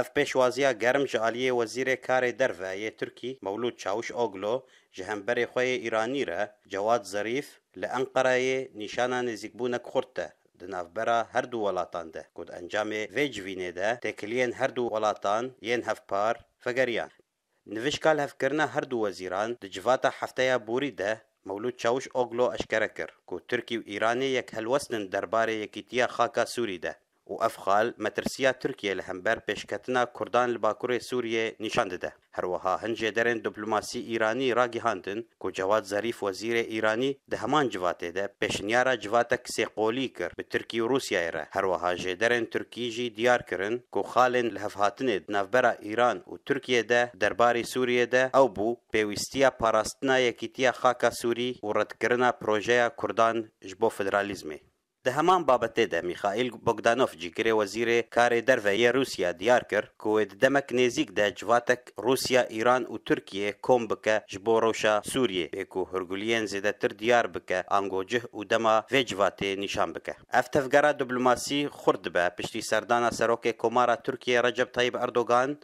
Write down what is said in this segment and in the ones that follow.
Ev pêşwaziya germ ji aliyê Wezîrê Karê Derve yê Tirkî Mewlûd Çavuşoglu ji hemberê xwe yê Îranî re Cewad Zerîf li Enqereyê nîşana nêzîkbûnek xurt de di navbera her du welatan de ku di encamê vê civînê de têkiliyên her du welatan yên hevpar vegeriyan. Nivîşka hevkirina her du wezîran di civata hefteya borî de Mewlûd Çavuşoglu eşkere kir ku Tirkî û Îranê yek helwest in derbarê yekîtiya xaka Sûrî de. û ev xal metirsiya Tirkiye li hember pêşketina Kurdan li bakurê Sûriye nîşan dide. Herweha hin jêderên diplomasî Îranî ragihandin ku Cevat Zarîf wezîrê Îranî di heman civatê de pêşinyara civatek sêqolî kir bi Tirkî û Rûsyayê re. Herweha jêderên Tirkî jî diyar kirin ku xalên li hevhatinê di navbera Îran û Tirkiye de derbarê Sûriye de ew bû pêwîstiya parastina yekîtiya xaka Sûrî û redkirina projeya Kurdan ji bo federalîzmê. د همان بابتې د میخائیل بوګدانوف جګری وزیر کار دروی روسیا دیار کر کو د دمک نزیک د جواتک روسیا ایران او ترکیه کوم بکه جبو روشا سوریه کو هرګولین زده تر دیار بکه انګوجه او دما وجواتې نشان بکه افتفګرا دیپلوماسي خرد به پشتي سردانه سروک کومارا ترکیه رجب طیب اردوغان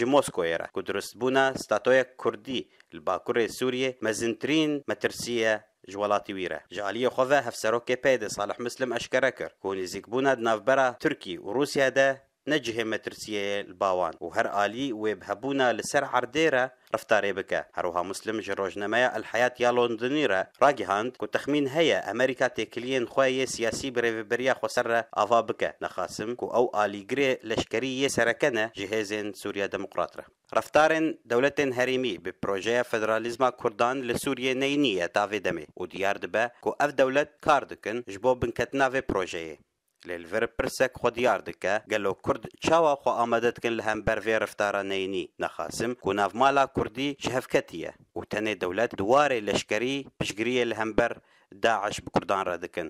جموسکویره کو درست بونه ستاتوی کردی الباکور سوریه مزنترین مترسیه جوالاتی ویره جالی خو هف سروک صالح مسلم اشکره كوني کونی بوند دناف برا ترکی و روسیه ده نجهه مترسیه الباوان و هر آلی و بهبونا لسر عرده را رفتاري بك هروها مسلم جروجنما الحياة يا لندني را راجي هاند كو تخمين هيا امريكا تكلين خويا سياسي بريفبريا خسر افا بك نخاسم كو او اليغري لشكري يسركنه جهازين سوريا ديمقراطره رفتارن دولت هریمی به پروژه فدرالیزما کردان لسوریه نینیه تاوی دمه و دیار دبه که اف دولت کار دکن جبو بنکتنا و پروژه لێل ڤرپرسێک خۆدیار دکە گەلۆ کورد چاوە خۆ ئامادەتکن لە هەمبەر vê رفتارە نینی نەخاسم کو نavmala کوردی چ هەفکەتیە و تەنێ دەولەت دووارێ لەشکەری پشگیریە لە هەمبەر داعش بکردان ڕدەکەن